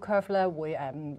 Curvler 會誒